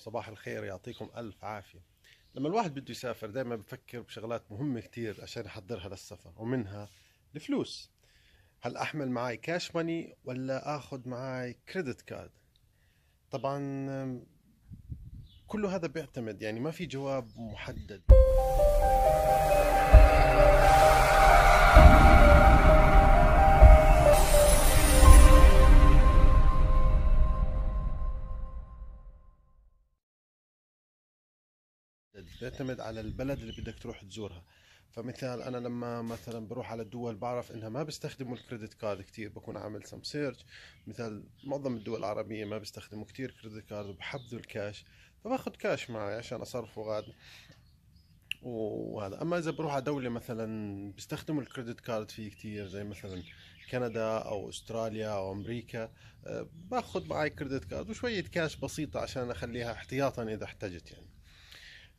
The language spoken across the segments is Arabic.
صباح الخير يعطيكم ألف عافية لما الواحد بده يسافر دائما بفكر بشغلات مهمة كتير عشان يحضرها للسفر ومنها الفلوس هل أحمل معي كاش ماني ولا أخذ معي كريدت كارد طبعا كل هذا بيعتمد يعني ما في جواب محدد بتعتمد على البلد اللي بدك تروح تزورها فمثال انا لما مثلا بروح على الدول بعرف انها ما بيستخدموا الكريدت كارد كثير بكون عامل سم سيرش مثال معظم الدول العربيه ما بيستخدموا كثير كريدت كارد وبحبذوا الكاش فباخذ كاش معي عشان اصرفه غاد وهذا اما اذا بروح على دوله مثلا بيستخدموا الكريدت كارد فيه كثير زي مثلا كندا او استراليا او امريكا آه، باخذ معي كريدت كارد وشويه كاش بسيطه عشان اخليها احتياطا اذا احتجت يعني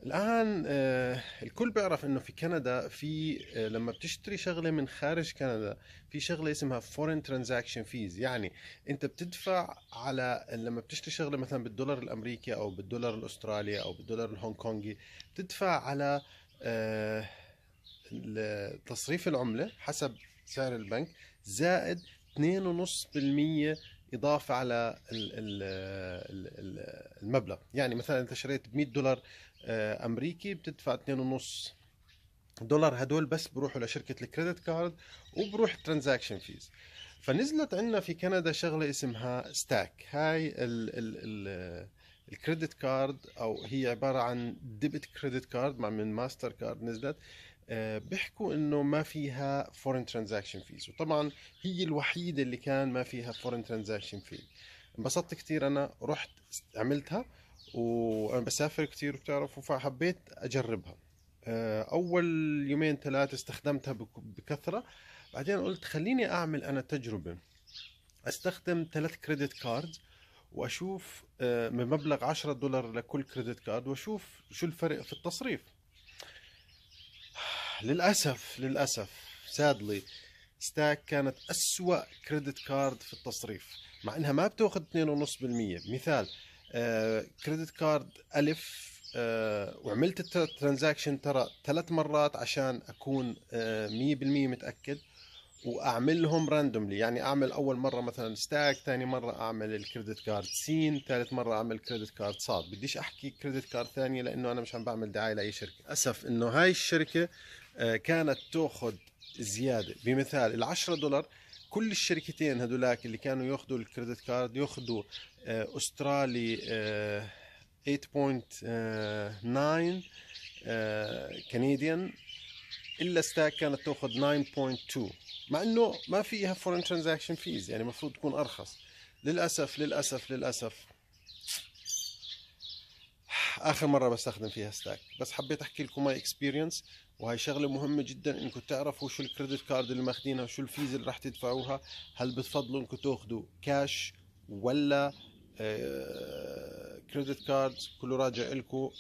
الان آه، الكل بيعرف انه في كندا في آه، لما بتشتري شغله من خارج كندا في شغله اسمها فورين ترانزاكشن فيز يعني انت بتدفع على لما بتشتري شغله مثلا بالدولار الامريكي او بالدولار الاسترالي او بالدولار الهونغ كونغي بتدفع على آه، تصريف العمله حسب سعر البنك زائد 2.5% اضافه على المبلغ يعني مثلا انت شريت ب 100 دولار آه، امريكي بتدفع 2.5 دولار هدول بس بروحوا لشركه الكريدت كارد وبروح ترانزاكشن فيز فنزلت عندنا في كندا شغله اسمها ستاك هاي الكريدت كارد او هي عباره عن ديبت كريدت كارد مع من ماستر كارد نزلت آه، بيحكوا انه ما فيها فورين ترانزاكشن فيز وطبعا هي الوحيده اللي كان ما فيها فورين ترانزاكشن فيز انبسطت كثير انا رحت عملتها وانا بسافر كثير بتعرفوا فحبيت اجربها آه، اول يومين ثلاثه استخدمتها بكثره بعدين قلت خليني اعمل انا تجربه استخدم ثلاث كريدت كاردز واشوف آه، بمبلغ 10 دولار لكل كريدت كارد واشوف شو الفرق في التصريف للأسف للأسف سادلي ستاك كانت أسوأ كريدت كارد في التصريف مع انها ما بتاخذ 2.5% مثال كريدت آه، كارد الف آه، وعملت الترانزاكشن ترى ثلاث مرات عشان اكون 100% آه، متاكد واعملهم راندوملي يعني اعمل اول مره مثلا ستاك ثاني مره اعمل الكريدت كارد سين ثالث مره اعمل كريدت كارد صاد بديش احكي كريدت كارد ثانيه لانه انا مش عم بعمل دعايه لاي شركه اسف انه هاي الشركه آه، كانت تاخذ زياده بمثال ال 10 دولار كل الشركتين هذولاك اللي كانوا ياخذوا الكريدت كارد ياخذوا آه، استرالي 8.9 آه، كنديان الا ستاك كانت تاخذ 9.2 مع انه ما فيها فورن ترانزاكشن فيز يعني المفروض تكون ارخص للاسف للاسف للاسف اخر مره بستخدم فيها ستاك بس حبيت احكي لكم ماي اكسبيرينس وهي شغله مهمه جدا انكم تعرفوا شو الكريدت كارد اللي ماخذينها شو الفيز اللي راح تدفعوها هل بتفضلوا انكم تاخذوا كاش ولا كريدت آه، كارد كله راجع لكم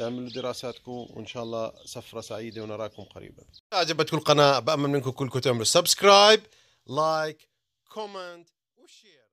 اعملوا دراساتكم وان شاء الله سفره سعيده ونراكم قريبا عجبتكم القناه بامل منكم كلكم تعملوا سبسكرايب لايك كومنت وشير